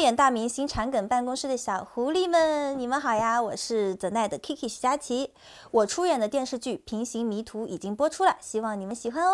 演大明星长庚办公室的小狐狸们，你们好呀！我是 The Night Kiki 徐佳琪，我出演的电视剧《平行迷途》已经播出了，希望你们喜欢哦。